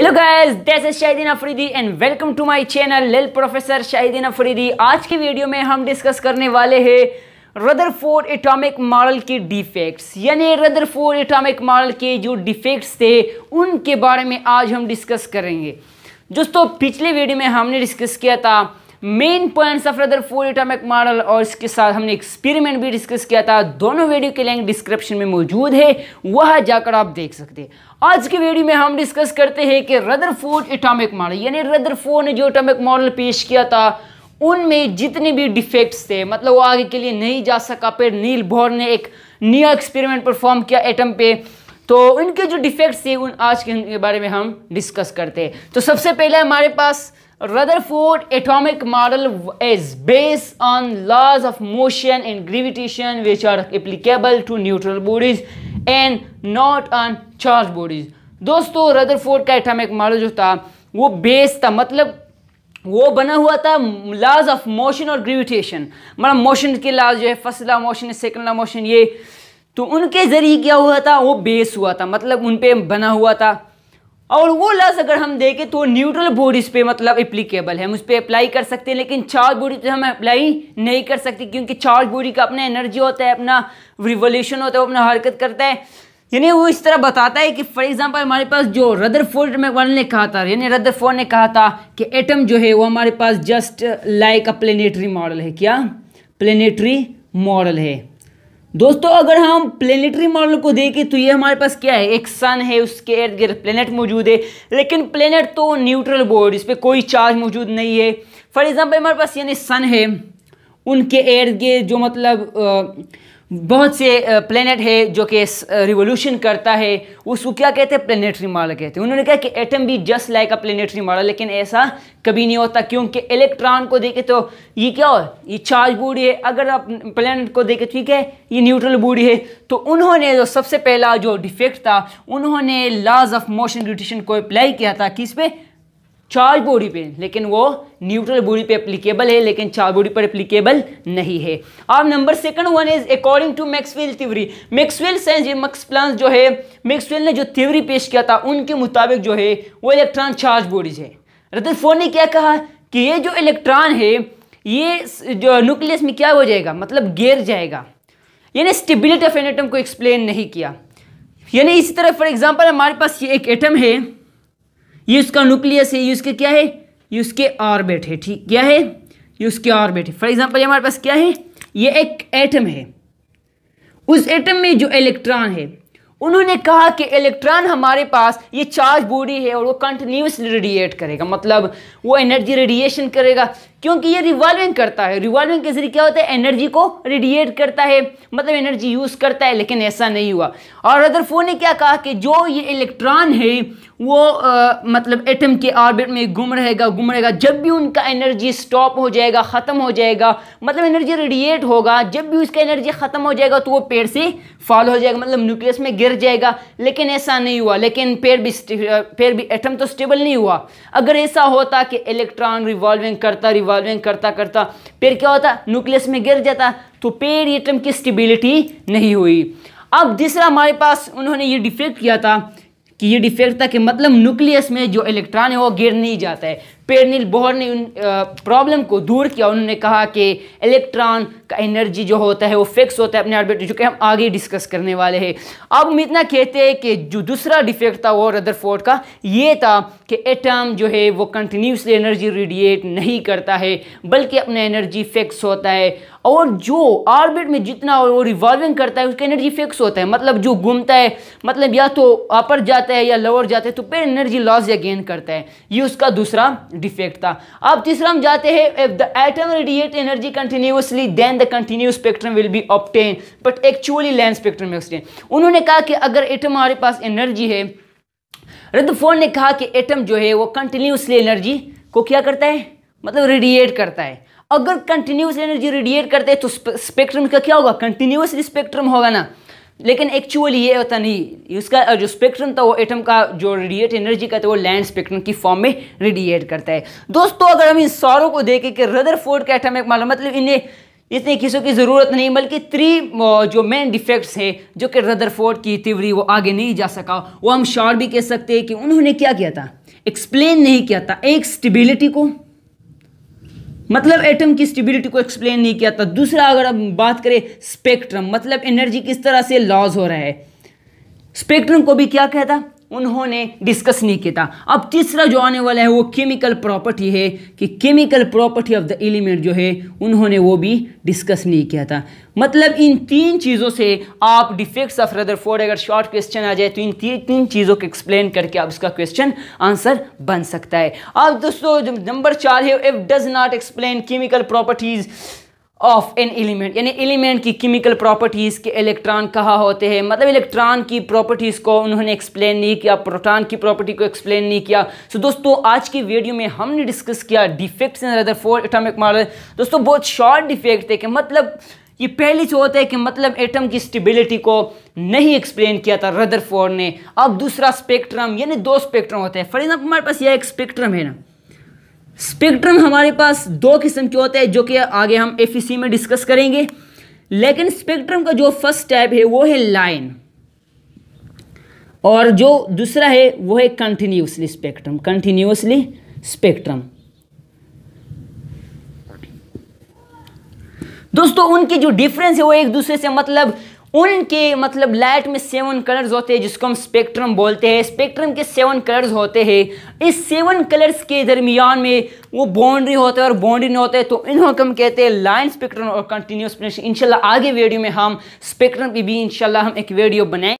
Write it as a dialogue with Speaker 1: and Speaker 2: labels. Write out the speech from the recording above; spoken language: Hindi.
Speaker 1: Hello guys this is Shahidin Afridi and welcome to my channel Lil Professor Shahidin Afridi आज की वीडियो में हम डिस्कस करने वाले हैं रदर फोर एटॉमिक मॉडल के डिफेक्ट्स यानी रदर फोर एटॉमिक मॉडल के जो डिफेक्ट्स थे उनके बारे में आज हम डिस्कस करेंगे दोस्तों पिछले वीडियो में हमने डिस्कस किया था main points of Rutherford atomic model और इसके साथ हमने एक्सपेरिमेंट भी डिस्कस किया था दोनों वीडियो के लिंक डिस्क्रिप्शन में मौजूद है वह जाकर आप देख सकते हैं आज के वीडियो में हम डिस्कस करते हैं कि रदर फोर एटॉमिक मॉडल यानी रदर ने जो एटॉमिक मॉडल पेश किया था उनमें जितने भी डिफेक्ट्स थे मतलब वो आगे के लिए नहीं जा सका फिर नील भोर ने एक नया एक्सपेरिमेंट परफॉर्म किया एटम पे तो इनके जो डिफेक्ट्स थे उन आज के बारे में हम डिस्कस करते हैं तो सबसे पहले हमारे पास Rutherford atomic model is based on laws of motion and gravitation which are applicable to neutral bodies and not on charged bodies. दोस्तों रदरफोर्ड का एटॉमिक मॉडल जो था वो बेस था मतलब वो बना हुआ था लाज ऑफ मोशन और ग्रेविटेशन मतलब मोशन के लाज जो है first law motion second law motion ये तो उनके ज़रिए क्या हुआ था वो बेस हुआ था मतलब उन पर बना हुआ था और वो लस अगर हम देखें तो न्यूट्रल बॉडीज पे मतलब एप्लीकेबल है हम उस पर अप्लाई कर सकते हैं लेकिन चार्ज बॉडी पे हम अप्लाई नहीं कर सकते क्योंकि चार्ज बॉडी का अपना एनर्जी होता है अपना रिवोल्यूशन होता है अपना हरकत करता है यानी वो इस तरह बताता है कि फॉर एग्जांपल हमारे पास जो रदरफोर्ड मैकवाल ने कहा था यानी फोर्ड ने कहा था कि एटम जो है वो हमारे पास just like a planetary model है क्या प्लेनेटरी मॉडल है दोस्तों अगर हम प्लेनेटरी मॉडल को देखें तो ये हमारे पास क्या है एक सन है उसके इर्द गिर्द प्लेनेट मौजूद है लेकिन प्लेनेट तो न्यूट्रल बोर्ड इस पर कोई चार्ज मौजूद नहीं है फॉर एग्जांपल हमारे पास यानी सन है उनके इर्द गिर्द जो मतलब आ, बहुत से प्लेनेट है जो कि रिवोल्यूशन करता है उसको क्या कहते हैं प्लेनेटरी मॉडल कहते हैं उन्होंने कहा कि एटम भी just like a planetary model लेकिन ऐसा कभी नहीं होता क्योंकि इलेक्ट्रॉन को देखे तो ये क्या हो ये चार्ज बूढ़ी है अगर आप प्लेनेट को देखें ठीक है ये न्यूट्रल बूढ़ी है तो उन्होंने जो सबसे पहला जो डिफेक्ट था उन्होंने लॉज ऑफ मोशन ड्यूटिशन को अप्लाई किया था किस पे चार्ज बॉडी पे लेकिन वो न्यूट्रल बॉडी पे एप्लीकेबल है लेकिन चार्ज बॉडी पर एप्लीकेबल नहीं है अब number second one is according to Maxwell theory Maxwell science Max Planck जो है मैक्सवेल ने जो थ्योरी पेश किया था उनके मुताबिक जो है वो इलेक्ट्रॉन चार्ज बॉडीज है रतन फोन ने क्या कहा कि ये जो इलेक्ट्रॉन है ये जो न्यूक्लियस में क्या हो जाएगा मतलब गिर जाएगा यानी स्टेबिलिटी ऑफ एन एटम को एक्सप्लेन नहीं किया यानी इसी तरह फॉर एग्जाम्पल हमारे पास ये एक एटम है ये उसका न्यूक्लियस है ये उसके क्या है ये उसके ऑर्बिट है ठीक क्या है ये उसके ऑर्बिट है फॉर एग्जाम्पल हमारे पास क्या है ये एक एटम है उस एटम में जो इलेक्ट्रॉन है उन्होंने कहा कि इलेक्ट्रॉन हमारे पास ये चार्ज बॉडी है और वो कंटिन्यूसली रेडिएट करेगा मतलब वो एनर्जी रेडिएशन करेगा क्योंकि ये रिवॉल्विंग करता है रिवॉल्विंग के जरिए क्या होता है एनर्जी को रेडिएट करता है मतलब एनर्जी यूज़ करता है लेकिन ऐसा नहीं हुआ और फोन ने क्या कहा कि जो ये इलेक्ट्रॉन है वो आ, मतलब एटम के ऑर्बिट में गुम रहेगा गुम रहेगा जब भी उनका एनर्जी स्टॉप हो जाएगा ख़त्म हो जाएगा मतलब एनर्जी रेडिएट होगा जब भी उसका एनर्जी ख़त्म हो जाएगा तो वो पेड़ से फॉल हो जाएगा मतलब न्यूक्लियस में गिर गिर जाएगा लेकिन ऐसा नहीं हुआ लेकिन पेड़ भी पेड़ भी एटम तो स्टेबल नहीं हुआ अगर ऐसा होता कि इलेक्ट्रॉन रिवॉल्विंग करता रिवॉल्विंग करता करता पेड़ क्या होता न्यूक्लियस में गिर जाता तो पेड़ एटम की स्टेबिलिटी नहीं हुई अब दूसरा हमारे पास उन्होंने ये डिफेक्ट किया था कि ये डिफेक्ट था कि मतलब न्यूक्लियस में जो इलेक्ट्रॉन है वो गिर नहीं जाता है पेरनिल बोहर ने उन प्रॉब्लम को दूर किया उन्होंने कहा कि इलेक्ट्रॉन का एनर्जी जो होता है वो फिक्स होता है अपने ऑर्बिट जो कि हम आगे डिस्कस करने वाले हैं अब हम इतना कहते हैं कि जो दूसरा डिफेक्ट था वो रदरफोर्ड का ये था कि एटम जो है वो कंटिन्यूसली एनर्जी रेडिएट नहीं करता है बल्कि अपना एनर्जी फिक्स होता है और जो ऑर्बिट में जितना वो रिवॉल्विंग करता है उसका एनर्जी फिक्स होता है मतलब जो घूमता है मतलब या तो अपर जाता है या लोअर जाता है तो फिर एनर्जी लॉस या गेन करता है ये उसका दूसरा डिफेक्ट था अब तीसरा हम जाते हैं if the atom radiate energy continuously then the continue spectrum will be obtain but actually line spectrum extent उन्होंने कहा कि अगर एटम हमारे पास एनर्जी है रदफोर्ड ने कहा कि एटम जो है वो कंटिन्यूसली एनर्जी को क्या करता है मतलब रेडिएट करता है अगर कंटिन्यूस एनर्जी रेडिएट करते हैं तो स्पेक्ट्रम का क्या होगा कंटिन्यूसली स्पेक्ट्रम होगा ना लेकिन एक्चुअली ये होता नहीं उसका जो स्पेक्ट्रम था वो एटम का जो रेडिएट एनर्जी का था वो लैंड स्पेक्ट्रम की फॉर्म में रेडिएट करता है दोस्तों अगर हम इन सारों को देखें कि रदर फोर्ड का एटम एक मालूम मतलब इन्हें इतने किस्सों की ज़रूरत नहीं बल्कि थ्री जो मेन डिफेक्ट्स है जो कि रदरफोर्ड की तिवरी वो आगे नहीं जा सका वो हम श्योर भी कह सकते हैं कि उन्होंने क्या किया था एक्सप्लेन नहीं किया था एक स्टेबिलिटी को मतलब एटम की स्टेबिलिटी को एक्सप्लेन नहीं किया था तो दूसरा अगर हम बात करें स्पेक्ट्रम मतलब एनर्जी किस तरह से लॉस हो रहा है स्पेक्ट्रम को भी क्या कहता उन्होंने डिस्कस नहीं किया अब तीसरा जो आने वाला है वो केमिकल प्रॉपर्टी है कि chemical property of the element जो है उन्होंने वो भी डिस्कस नहीं किया था मतलब इन तीन चीज़ों से आप डिफेक्ट्स ऑफ रदर फोर्ड अगर शॉर्ट क्वेश्चन आ जाए तो इन तीन तीन चीज़ों को एक्सप्लेन करके आप उसका क्वेश्चन आंसर बन सकता है अब दोस्तों नंबर चार है if does not explain chemical properties of an element यानी एलिमेंट की केमिकल प्रॉपर्टीज़ के इलेक्ट्रॉन कहाँ होते हैं मतलब इलेक्ट्रॉन की प्रॉपर्टीज़ को उन्होंने एक्सप्लेन नहीं किया प्रोटॉन की प्रॉपर्टी को एक्सप्लेन नहीं किया सो so, दोस्तों आज की वीडियो में हमने डिस्कस किया defects in Rutherford atomic model दोस्तों बहुत शॉर्ट डिफेक्ट थे कि मतलब ये पहली जो होता है कि मतलब एटम की स्टेबिलिटी को नहीं एक्सप्लेन किया था रदर ने अब दूसरा स्पेक्ट्रम यानी दो स्पेक्ट्रम होते हैं फॉर एग्जाम्पल हमारे पास यह एक स्पेक्ट्रम है ना स्पेक्ट्रम हमारे पास दो किस्म के होते हैं जो कि आगे हम एफ में डिस्कस करेंगे लेकिन स्पेक्ट्रम का जो फर्स्ट टाइप है वो है लाइन और जो दूसरा है वो है कंटिन्यूसली स्पेक्ट्रम कंटिन्यूसली स्पेक्ट्रम दोस्तों उनकी जो डिफरेंस है वो एक दूसरे से मतलब उनके मतलब लाइट में सेवन कलर्स होते हैं जिसको हम स्पेक्ट्रम बोलते हैं स्पेक्ट्रम के सेवन कलर्स होते हैं इस सेवन कलर्स के दरमियान में वो बाउंड्री होते हैं और बाउंड्री नहीं होते तो इन्हों को हम कहते हैं लाइन स्पेक्ट्रम और कंटिन्यूस इंशाल्लाह आगे वीडियो में हम स्पेक्ट्रम की भी इंशाल्लाह हम एक वीडियो बनाएं